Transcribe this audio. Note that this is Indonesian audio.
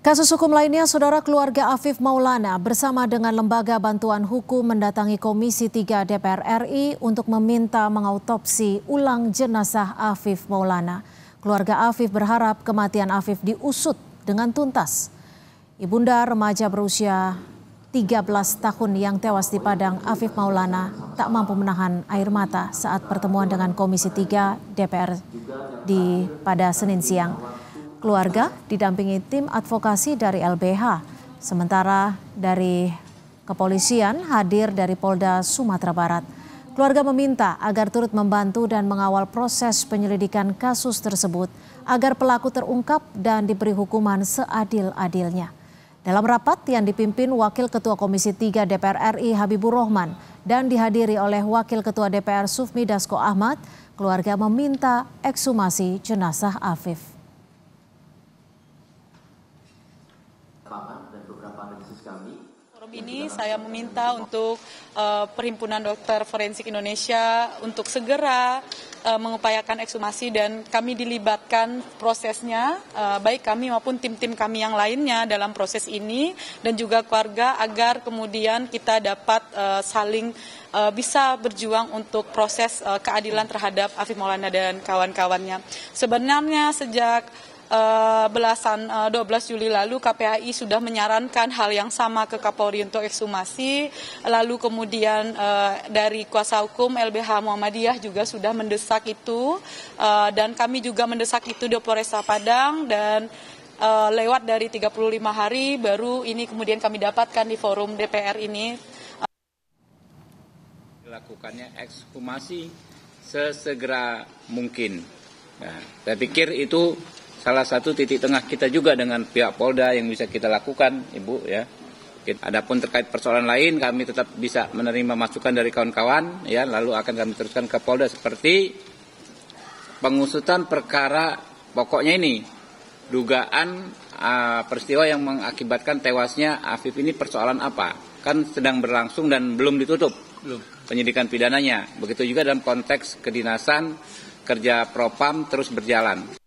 Kasus hukum lainnya, saudara keluarga Afif Maulana bersama dengan Lembaga Bantuan Hukum mendatangi Komisi 3 DPR RI untuk meminta mengautopsi ulang jenazah Afif Maulana. Keluarga Afif berharap kematian Afif diusut dengan tuntas. Ibunda remaja berusia 13 tahun yang tewas di Padang, Afif Maulana tak mampu menahan air mata saat pertemuan dengan Komisi 3 DPR di pada Senin siang keluarga didampingi tim advokasi dari LBH. Sementara dari kepolisian hadir dari Polda Sumatera Barat. Keluarga meminta agar turut membantu dan mengawal proses penyelidikan kasus tersebut agar pelaku terungkap dan diberi hukuman seadil-adilnya. Dalam rapat yang dipimpin Wakil Ketua Komisi 3 DPR RI Habibur Rahman dan dihadiri oleh Wakil Ketua DPR Sufmi Dasko Ahmad, keluarga meminta eksumasi jenazah Afif. keterangan dan beberapa analisis kami Forum ini saya meminta untuk uh, Perhimpunan Dokter Forensik Indonesia untuk segera uh, mengupayakan ekshumasi dan kami dilibatkan prosesnya, uh, baik kami maupun tim-tim kami yang lainnya dalam proses ini dan juga keluarga agar kemudian kita dapat uh, saling uh, bisa berjuang untuk proses uh, keadilan terhadap Afif Maulana dan kawan-kawannya. Sebenarnya sejak Eh, belasan 12 eh, Juli lalu KPAI sudah menyarankan hal yang sama ke Kapolri untuk ekshumasi lalu kemudian eh, dari kuasa hukum LBH Muhammadiyah juga sudah mendesak itu dan kami juga mendesak itu di Polresta Padang dan lewat dari 35 hari baru ini kemudian kami dapatkan di forum DPR ini dilakukannya ekshumasi sesegera mungkin. Nah, saya pikir itu salah satu titik tengah kita juga dengan pihak Polda yang bisa kita lakukan, Ibu ya. Adapun terkait persoalan lain kami tetap bisa menerima masukan dari kawan-kawan ya lalu akan kami teruskan ke Polda seperti pengusutan perkara pokoknya ini dugaan uh, peristiwa yang mengakibatkan tewasnya Afif ini persoalan apa? Kan sedang berlangsung dan belum ditutup. Belum. Penyidikan pidananya. Begitu juga dalam konteks kedinasan kerja propam terus berjalan.